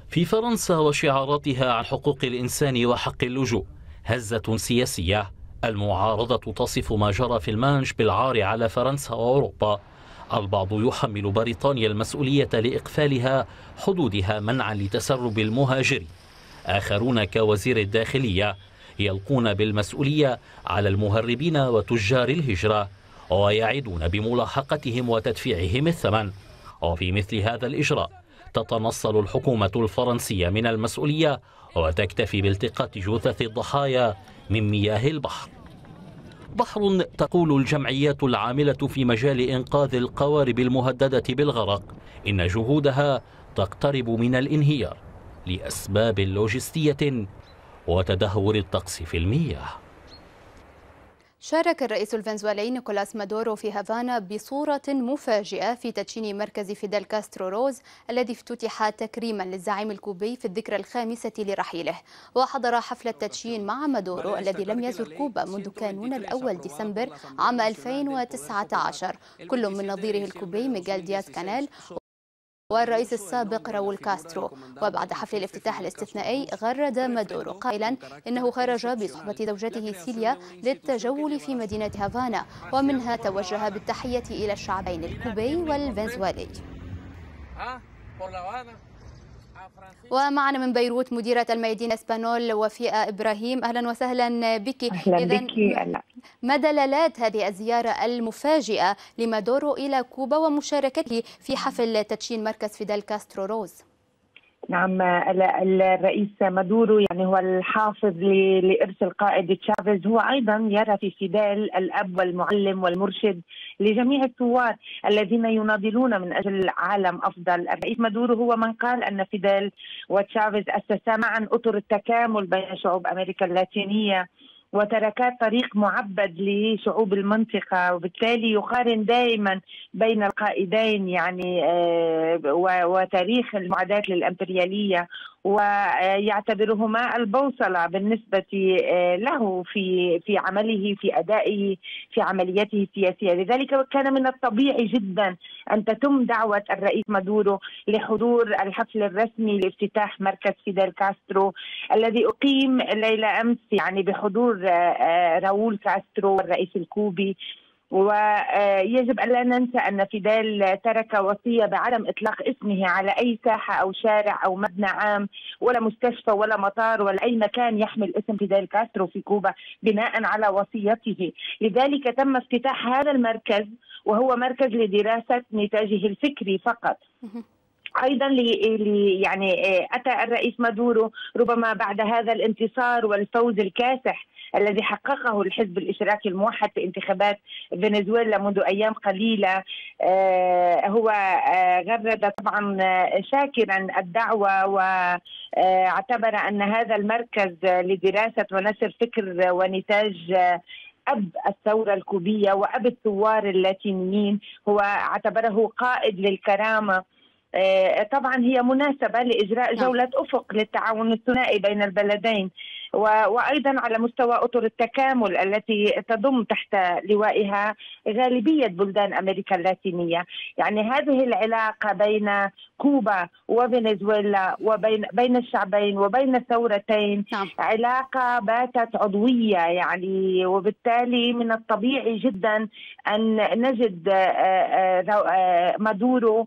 في فرنسا وشعاراتها عن حقوق الإنسان وحق اللجوء هزة سياسية المعارضة تصف ما جرى في المانش بالعار على فرنسا وأوروبا البعض يحمل بريطانيا المسؤولية لإقفالها حدودها منعا لتسرب المهاجرين آخرون كوزير الداخلية يلقون بالمسؤولية على المهربين وتجار الهجرة ويعدون بملاحقتهم وتدفيعهم الثمن وفي مثل هذا الإجراء تتنصل الحكومة الفرنسية من المسؤولية وتكتفي بالتقاط جثث الضحايا من مياه البحر بحر تقول الجمعيات العاملة في مجال إنقاذ القوارب المهددة بالغرق إن جهودها تقترب من الانهيار لأسباب لوجستية وتدهور الطقس في المياه شارك الرئيس الفنزويلي نيكولاس مادورو في هافانا بصورة مفاجئة في تدشين مركز فيدل كاسترو روز الذي افتتح تكريما للزعيم الكوبي في الذكرى الخامسة لرحيله وحضر حفل التدشين مع مادورو الذي لم يزر كوبا منذ كانون الأول ديسمبر عام 2019 كل من نظيره الكوبي ميغيل دياز كانيل والرئيس السابق راول كاسترو وبعد حفل الافتتاح الاستثنائي غرد مادورو قائلا إنه خرج بصحبة زوجته سيليا للتجول في مدينة هافانا ومنها توجه بالتحية إلى الشعبين الكوبي والفنزويلي ومعنا من بيروت مديرة الميادين اسبانول وفيئه إبراهيم أهلا وسهلا بك أهلا بك ما دلالات هذه الزيارة المفاجئة لمادورو إلى كوبا ومشاركته في حفل تدشين مركز فيدال كاسترو روز؟ نعم الرئيس مادورو يعني هو الحافظ لإرث القائد تشافيز هو أيضا يرى في فيدال الأب والمعلم والمرشد لجميع الثوار الذين يناضلون من أجل عالم أفضل الرئيس مادورو هو من قال أن فيدال وتشافيز أسسا معا أطر التكامل بين شعوب أمريكا اللاتينية وتركا طريق معبد لشعوب المنطقة وبالتالي يقارن دائما بين القائدين يعني آه، وتاريخ المعاداة للإمبريالية ويعتبرهما البوصله بالنسبه آه، له في في عمله في ادائه في عمليته السياسيه، لذلك كان من الطبيعي جدا ان تتم دعوه الرئيس مادورو لحضور الحفل الرسمي لافتتاح مركز فيدل كاسترو الذي اقيم ليله امس يعني بحضور آه، آه، راؤول كاسترو الرئيس الكوبي ويجب ألا ننسى أن فيدال ترك وصية بعدم إطلاق اسمه على أي ساحة أو شارع أو مبنى عام ولا مستشفى ولا مطار ولا أي مكان يحمل اسم فيدال كاسترو في كوبا بناء على وصيته لذلك تم افتتاح هذا المركز وهو مركز لدراسة نتاجه الفكري فقط ايضا لي يعني آه، اتى الرئيس مادورو ربما بعد هذا الانتصار والفوز الكاسح الذي حققه الحزب الاشتراكي الموحد في انتخابات فنزويلا منذ ايام قليله آه، هو آه، غرد طبعا شاكرا الدعوه واعتبر ان هذا المركز لدراسه ونشر فكر ونتاج اب الثوره الكوبيه واب الثوار اللاتينيين هو اعتبره قائد للكرامه آه، طبعا هي مناسبة لإجراء نعم. جولة أفق للتعاون الثنائي بين البلدين وايضا على مستوى اطر التكامل التي تضم تحت لوائها غالبيه بلدان امريكا اللاتينيه، يعني هذه العلاقه بين كوبا وفنزويلا وبين بين الشعبين وبين الثورتين نعم. علاقه باتت عضويه يعني وبالتالي من الطبيعي جدا ان نجد آه، آه، آه، مادورو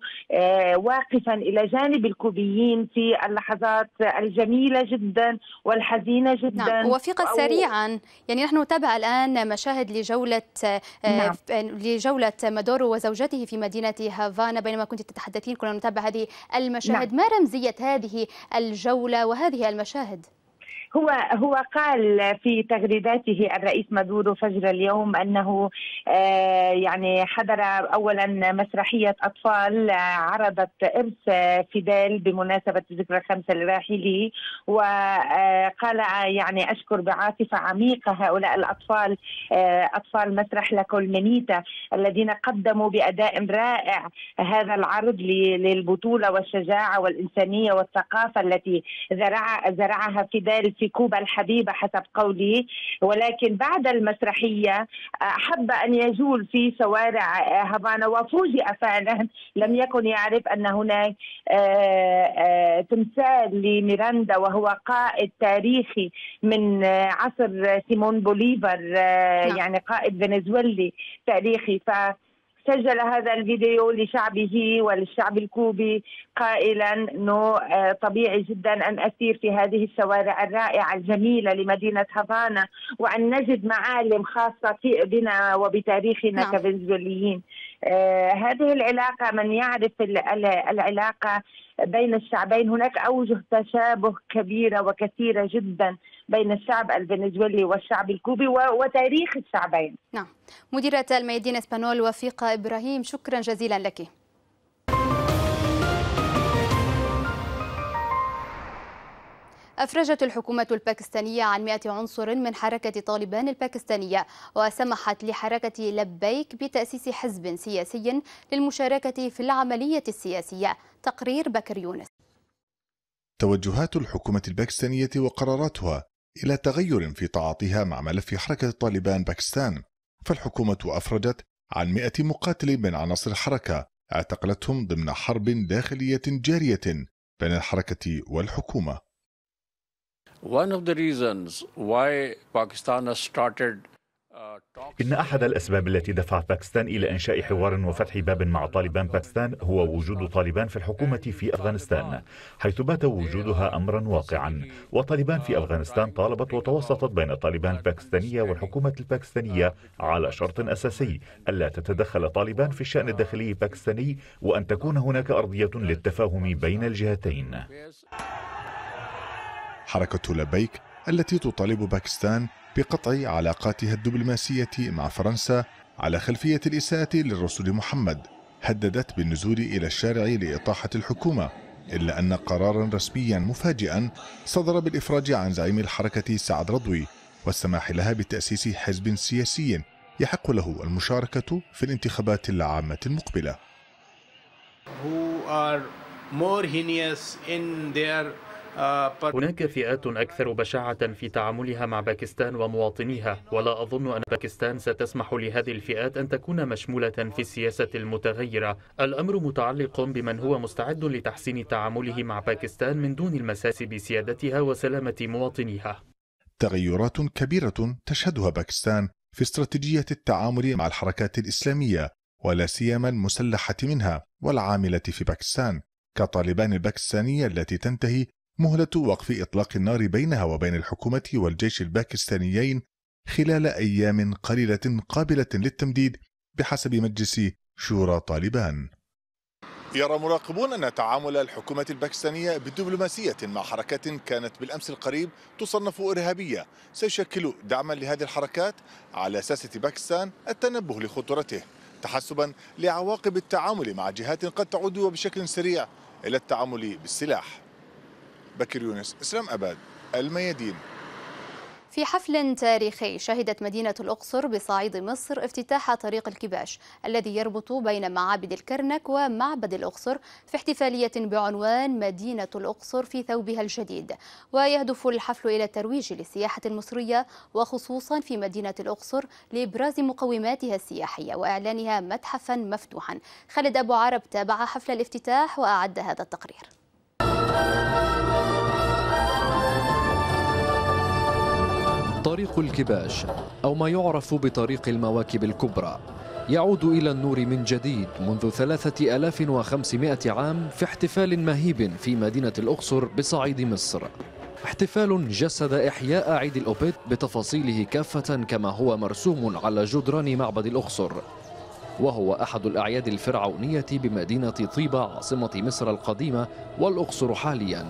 واقفا الى جانب الكوبيين في اللحظات الجميله جدا والحزينه نعم، جدا نعم أو... سريعا يعني نحن نتابع الآن مشاهد لجولة آه، نعم. لجولة مادورو وزوجته في مدينة هافانا بينما كنت تتحدثين كنا نتابع هذه المشاهد نعم. ما رمزية هذه الجولة وهذه المشاهد؟ هو هو قال في تغريداته الرئيس مادورو فجر اليوم انه آه، يعني حضر اولا مسرحيه اطفال آه، عرضت ارث آه، فيدال بمناسبه ذكرى خمسه لراحله وقال يعني اشكر بعاطفه عميقه هؤلاء الاطفال اطفال مسرح لاكولمنيتا الذين قدموا باداء رائع هذا العرض للبطوله والشجاعه والانسانيه والثقافه التي زرع زرعها فيدال في كوبا الحبيبة حسب قولي ولكن بعد المسرحية أحب أن يجول في شوارع آه، هافانا وفوجئ فعلا لم يكن يعرف أن هناك آه، آه، تمثال لميراندا وهو قائد تاريخي من عصر سيمون بوليفر نعم. يعني قائد فنزويلي تاريخي ف سجل هذا الفيديو لشعبه وللشعب الكوبي قائلا انه آه، طبيعي جدا ان اسير في هذه الشوارع الرائعه الجميله لمدينه هافانا وان نجد معالم خاصه بنا وبتاريخنا نعم. كفنزويليين. آه، هذه العلاقه من يعرف العلاقه بين الشعبين هناك اوجه تشابه كبيره وكثيره جدا بين الشعب الفنزويلي والشعب الكوبي وتاريخ الشعبين نعم مديرة الميادين اسبانول وفيقة إبراهيم شكرا جزيلا لك أفرجت الحكومة الباكستانية عن 100 عنصر من حركة طالبان الباكستانية وسمحت لحركة لبيك بتأسيس حزب سياسي للمشاركة في العملية السياسية تقرير بكر يونس توجهات الحكومة الباكستانية وقراراتها إلى تغير في تعاطيها مع ملف حركة طالبان باكستان فالحكومة أفرجت عن مئة مقاتل من عناصر الحركة اعتقلتهم ضمن حرب داخلية جارية بين الحركة والحكومة One of the reasons why Pakistan has started إن أحد الأسباب التي دفعت باكستان إلى إنشاء حوار وفتح باب مع طالبان باكستان هو وجود طالبان في الحكومة في أفغانستان حيث بات وجودها أمرا واقعا وطالبان في أفغانستان طالبت وتوسطت بين طالبان الباكستانية والحكومة الباكستانية على شرط أساسي ألا تتدخل طالبان في الشأن الداخلي الباكستاني وأن تكون هناك أرضية للتفاهم بين الجهتين حركة لبيك التي تطالب باكستان بقطع علاقاتها الدبلوماسية مع فرنسا على خلفية الإساءة للرسول محمد هددت بالنزول إلى الشارع لإطاحة الحكومة إلا أن قرارا رسميا مفاجئا صدر بالإفراج عن زعيم الحركة سعد رضوي والسماح لها بتأسيس حزب سياسي يحق له المشاركة في الانتخابات العامة المقبلة who are more heinous in their آه، هناك فئات أكثر بشاعة في تعاملها مع باكستان ومواطنيها ولا أظن أن باكستان ستسمح لهذه الفئات أن تكون مشمولة في السياسة المتغيرة الأمر متعلق بمن هو مستعد لتحسين تعامله مع باكستان من دون المساس بسيادتها وسلامة مواطنيها تغيرات كبيرة تشهدها باكستان في استراتيجية التعامل مع الحركات الإسلامية ولا سيما المسلحة منها والعاملة في باكستان كطالبان الباكستانية التي تنتهي مهلة وقف إطلاق النار بينها وبين الحكومة والجيش الباكستانيين خلال أيام قليلة قابلة للتمديد بحسب مجلس شورى طالبان يرى مراقبون أن تعامل الحكومة الباكستانية بدبلوماسية مع حركات كانت بالأمس القريب تصنف إرهابية سيشكل دعما لهذه الحركات على ساسة باكستان التنبه لخطورته تحسبا لعواقب التعامل مع جهات قد تعود وبشكل سريع إلى التعامل بالسلاح بكر يونس اسلام أباد الميادين في حفل تاريخي شهدت مدينة الأقصر بصعيد مصر افتتاح طريق الكباش الذي يربط بين معابد الكرنك ومعبد الأقصر في احتفالية بعنوان مدينة الأقصر في ثوبها الجديد ويهدف الحفل إلى الترويج للسياحة المصرية وخصوصا في مدينة الأقصر لإبراز مقوماتها السياحية وإعلانها متحفا مفتوحا خالد أبو عرب تابع حفل الافتتاح وأعد هذا التقرير طريق الكباش أو ما يعرف بطريق المواكب الكبرى يعود إلى النور من جديد منذ 3500 عام في احتفال مهيب في مدينة الأقصر بصعيد مصر احتفال جسد إحياء عيد الأوبيت بتفاصيله كافة كما هو مرسوم على جدران معبد الأقصر وهو أحد الأعياد الفرعونية بمدينة طيبة عاصمة مصر القديمة والأقصر حالياً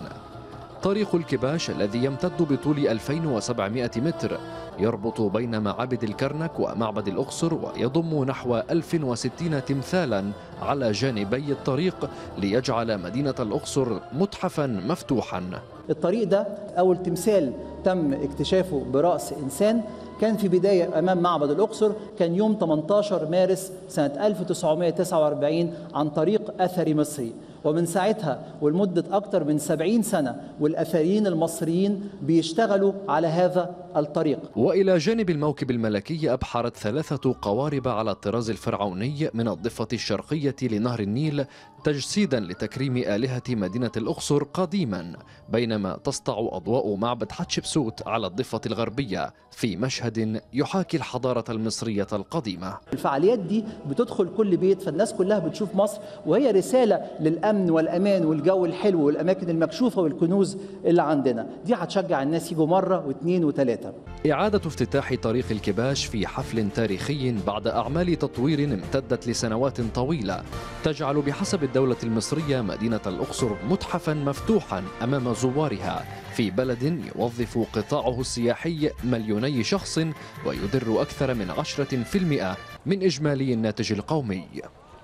طريق الكباش الذي يمتد بطول 2700 متر يربط بين معابد الكرنك ومعبد الأقصر ويضم نحو 1060 تمثالا على جانبي الطريق ليجعل مدينة الأقصر متحفا مفتوحا الطريق ده أول تمثال تم اكتشافه برأس إنسان كان في بداية أمام معبد الأقصر كان يوم 18 مارس سنة 1949 عن طريق أثري مصري ومن ساعتها ولمدة أكثر من 70 سنة والأثريين المصريين بيشتغلوا على هذا الطريق وإلى جانب الموكب الملكي أبحرت ثلاثة قوارب على الطراز الفرعوني من الضفة الشرقية لنهر النيل تجسيدا لتكريم آلهة مدينة الأقصر قديما بينما تسطع أضواء معبد حتشبسوت على الضفة الغربية في مشهد يحاكي الحضارة المصرية القديمة الفعاليات دي بتدخل كل بيت فالناس كلها بتشوف مصر وهي رسالة للأمن والأمان والجو الحلو والأماكن المكشوفة والكنوز اللي عندنا دي هتشجع الناس يجوا مرة واثنين وثلاثة مباشرة إعادة افتتاح طريق الكباش في حفل تاريخي بعد أعمال تطوير امتدت لسنوات طويلة تجعل بحسب الدولة المصرية مدينة الأقصر متحفا مفتوحا أمام زوارها في بلد يوظف قطاعه السياحي مليوني شخص ويدر أكثر من 10% من إجمالي الناتج القومي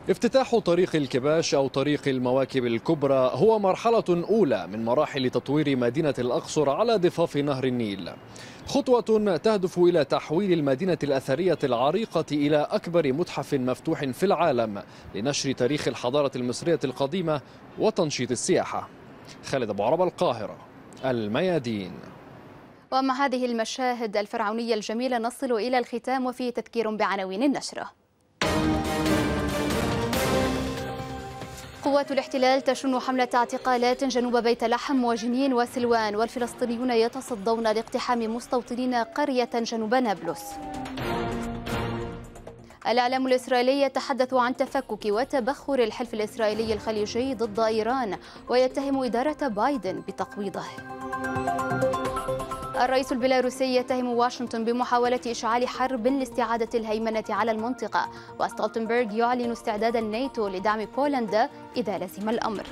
افتتاح طريق الكباش أو طريق المواكب الكبرى هو مرحلة أولى من مراحل تطوير مدينة الأقصر على ضفاف نهر النيل خطوة تهدف إلى تحويل المدينة الأثرية العريقة إلى أكبر متحف مفتوح في العالم لنشر تاريخ الحضارة المصرية القديمة وتنشيط السياحة خالد أبو عرب القاهرة الميادين ومع هذه المشاهد الفرعونية الجميلة نصل إلى الختام وفي تذكير بعناوين النشرة قوات الاحتلال تشن حملة اعتقالات جنوب بيت لحم وجنين وسلوان والفلسطينيون يتصدون لاقتحام مستوطنين قرية جنوب نابلس الإعلام الإسرائيلي يتحدث عن تفكك وتبخر الحلف الإسرائيلي الخليجي ضد إيران ويتهم إدارة بايدن بتقويضه الرئيس البيلاروسي يتهم واشنطن بمحاولة إشعال حرب لاستعادة الهيمنة على المنطقة وستولتنبرغ يعلن استعداد الناتو لدعم بولندا إذا لزم الأمر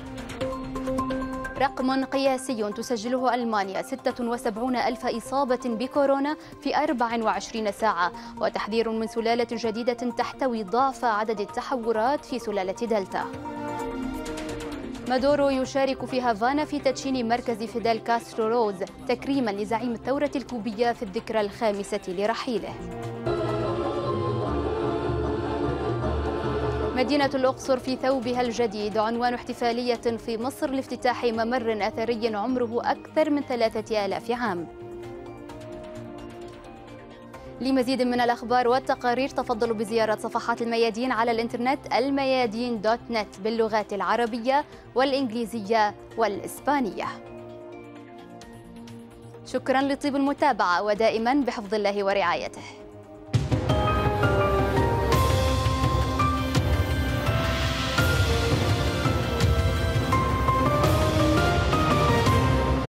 رقم قياسي تسجله ألمانيا 76 ألف إصابة بكورونا في 24 ساعة وتحذير من سلالة جديدة تحتوي ضعف عدد التحورات في سلالة دلتا مادورو يشارك في هافانا في تدشين مركز فيدال كاسترو روز تكريما لزعيم الثورة الكوبية في الذكرى الخامسة لرحيله مدينة الأقصر في ثوبها الجديد عنوان احتفالية في مصر لافتتاح ممر أثري عمره أكثر من ثلاثة آلاف عام لمزيد من الأخبار والتقارير تفضلوا بزيارة صفحات الميادين على الإنترنت الميادين دوت نت باللغات العربية والإنجليزية والإسبانية شكرا لطيب المتابعة ودائما بحفظ الله ورعايته